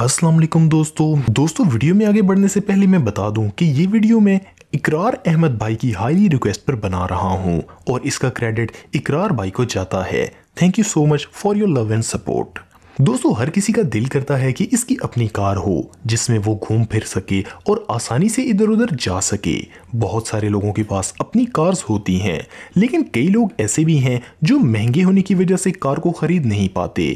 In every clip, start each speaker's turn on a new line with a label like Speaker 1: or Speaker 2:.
Speaker 1: असलम दोस्तों दोस्तों वीडियो में आगे बढ़ने से पहले मैं बता दूं कि ये वीडियो मैं इकरार अहमद भाई की हाईली रिक्वेस्ट पर बना रहा हूं और इसका क्रेडिट इकरार भाई को जाता है thank you so much for your love and support दोस्तों हर किसी का दिल करता है कि इसकी अपनी कार हो जिसमें वो घूम फिर सके और आसानी से इधर उधर जा सके बहुत सारे लोगों के पास अपनी कार्स होती हैं लेकिन कई लोग ऐसे भी हैं जो महंगे होने की वजह से कार को खरीद नहीं पाते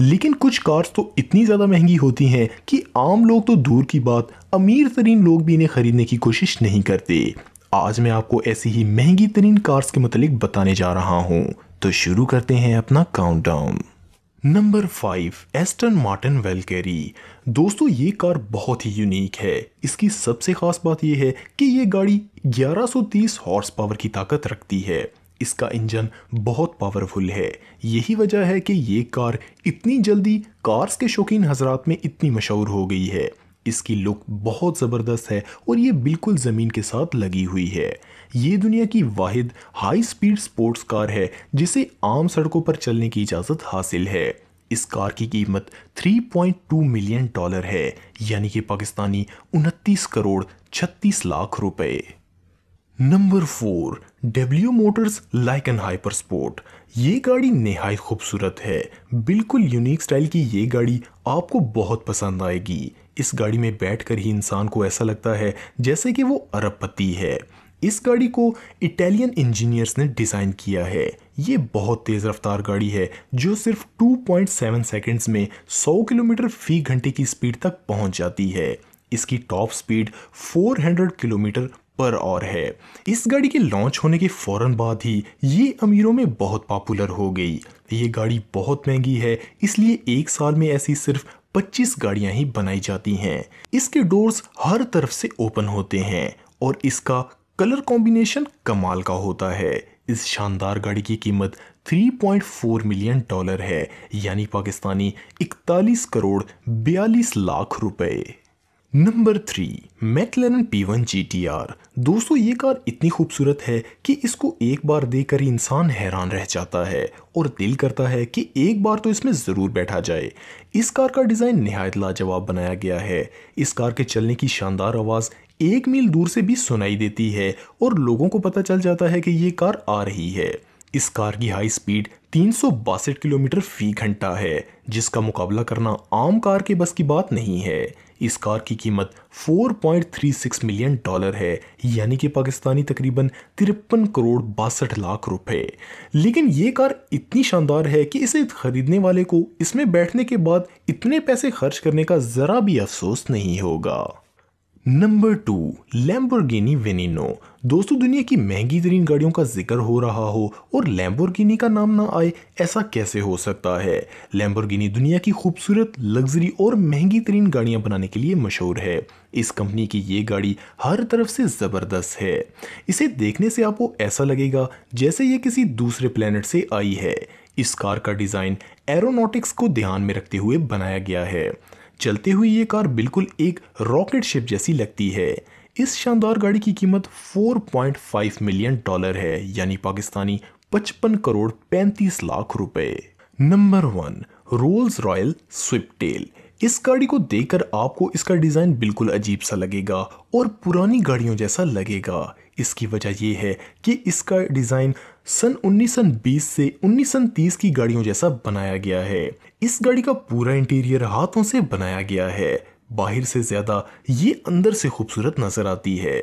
Speaker 1: लेकिन कुछ कार्स तो इतनी ज़्यादा महंगी होती हैं कि आम लोग तो दूर की बात अमीर तरीन लोग भी इन्हें खरीदने की कोशिश नहीं करते आज मैं आपको ऐसी ही महंगी तरीन कार्स के मतलब बताने जा रहा हूँ तो शुरू करते हैं अपना count number five Aston Martin Valkyrie दोस्तों ये कार बहुत ही यूनिक है इसकी सबसे खास बात यह है कि ये गाड़ी 1130 हॉर्स पावर की ताकत रखती है इसका इंजन बहुत पावरफुल है यही वजह है कि ये कार इतनी जल्दी कार्स के शौकीन हजरात में इतनी मशहूर हो गई है इसकी लुक बहुत ज़बरदस्त है और ये बिल्कुल ज़मीन के साथ लगी हुई है ये दुनिया की वाहिद हाई स्पीड स्पोर्ट्स कार है जिसे आम सड़कों पर चलने की इजाज़त हासिल है इस कार की कीमत 3.2 मिलियन डॉलर है यानी कि पाकिस्तानी उनतीस करोड़ छत्तीस लाख रुपए number four W Motors Lykan hypersport ये गाड़ी नहायत खूबसूरत है बिल्कुल यूनिक स्टाइल की ये गाड़ी आपको बहुत पसंद आएगी इस गाड़ी में बैठकर ही इंसान को ऐसा लगता है जैसे कि वो अरबपति है इस गाड़ी को इटालियन इंजीनियर्स ने डिज़ाइन किया है ये बहुत तेज़ रफ्तार गाड़ी है जो सिर्फ 2.7 सेकेंड्स में 100 किलोमीटर फी घंटे की स्पीड तक पहुंच जाती है इसकी टॉप स्पीड 400 किलोमीटर पर और है इस गाड़ी के लॉन्च होने के फौरन बाद ही ये अमीरों में बहुत पॉपुलर हो गई ये गाड़ी बहुत महंगी है इसलिए एक साल में ऐसी सिर्फ 25 गाड़ियां ही बनाई जाती हैं इसके डोर्स हर तरफ से ओपन होते हैं और इसका कलर कॉम्बिनेशन कमाल का होता है इस शानदार गाड़ी की कीमत 3.4 मिलियन डॉलर है यानी पाकिस्तानी 41 करोड़ बयालीस लाख रुपए number three McLaren P one G T R दोस्तों ये कार इतनी खूबसूरत है कि इसको एक बार देखकर इंसान हैरान रह जाता है और दिल करता है कि एक बार तो इसमें ज़रूर बैठा जाए इस कार का डिज़ाइन नहायत लाजवाब बनाया गया है इस कार के चलने की शानदार आवाज़ एक मील दूर से भी सुनाई देती है और लोगों को पता चल जाता है कि ये कार आ रही है इस कार की हाई स्पीड तीन किलोमीटर फी घंटा है जिसका मुकाबला करना आम कार के बस की बात नहीं है इस कार की कीमत 4.36 मिलियन डॉलर है यानी कि पाकिस्तानी तकरीबन तिरपन करोड़ बासठ लाख रुपए लेकिन ये कार इतनी शानदार है कि इसे खरीदने वाले को इसमें बैठने के बाद इतने पैसे खर्च करने का ज़रा भी अफसोस नहीं होगा नंबर टू लैम्बोर्गिनी वेनिनो दोस्तों दुनिया की महंगी तरीन गाड़ियों का जिक्र हो रहा हो और लैम्बोर्गिनी का नाम ना आए ऐसा कैसे हो सकता है लैम्बोर्गिनी दुनिया की खूबसूरत लग्जरी और महंगी तरीन गाड़ियां बनाने के लिए मशहूर है इस कंपनी की ये गाड़ी हर तरफ से ज़बरदस्त है इसे देखने से आपको ऐसा लगेगा जैसे ये किसी दूसरे प्लानट से आई है इस कार का डिज़ाइन एरोनोटिक्स को ध्यान में रखते हुए बनाया गया है चलते हुए ये कार बिल्कुल एक रॉकेट शिप जैसी लगती है इस शानदार गाड़ी की कीमत 4.5 मिलियन डॉलर है यानी पाकिस्तानी 55 करोड़ 35 लाख रुपए number one Rolls Royal Sweptail इस गाड़ी को देखकर आपको इसका डिज़ाइन बिल्कुल अजीब सा लगेगा और पुरानी गाड़ियों जैसा लगेगा इसकी वजह यह है कि इसका डिज़ाइन सन 1920 से 1930 की गाड़ियों जैसा बनाया गया है इस गाड़ी का पूरा इंटीरियर हाथों से बनाया गया है बाहर से ज्यादा ये अंदर से खूबसूरत नजर आती है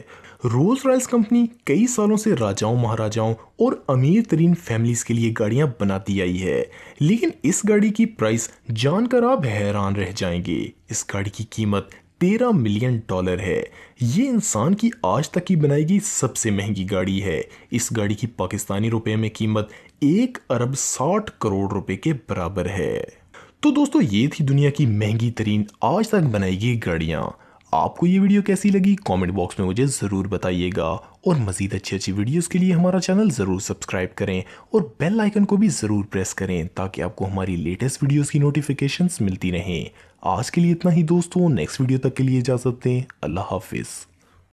Speaker 1: रोल्स रॉयल्स कंपनी कई सालों से राजाओं महाराजाओं और अमीर तरीन फैमिलीज के लिए गाड़ियां बनाती आई है लेकिन इस गाड़ी की प्राइस जानकर आप हैरान रह जाएंगे इस गाड़ी की कीमत तेरह मिलियन डॉलर है ये इंसान की आज तक की बनाई गई सबसे महंगी गाड़ी है इस गाड़ी की पाकिस्तानी रुपए में कीमत एक अरब साठ करोड़ रुपए के बराबर है तो दोस्तों ये थी दुनिया की महंगी तरीन आज तक बनाई गई गाड़ियाँ आपको ये वीडियो कैसी लगी कमेंट बॉक्स में मुझे ज़रूर बताइएगा और मज़ीद अच्छी अच्छी वीडियोस के लिए हमारा चैनल ज़रूर सब्सक्राइब करें और बेल आइकन को भी ज़रूर प्रेस करें ताकि आपको हमारी लेटेस्ट वीडियोस की नोटिफिकेशंस मिलती रहें आज के लिए इतना ही दोस्तों नेक्स्ट वीडियो तक के लिए इजाज़त दें अल्लाह हाफिज़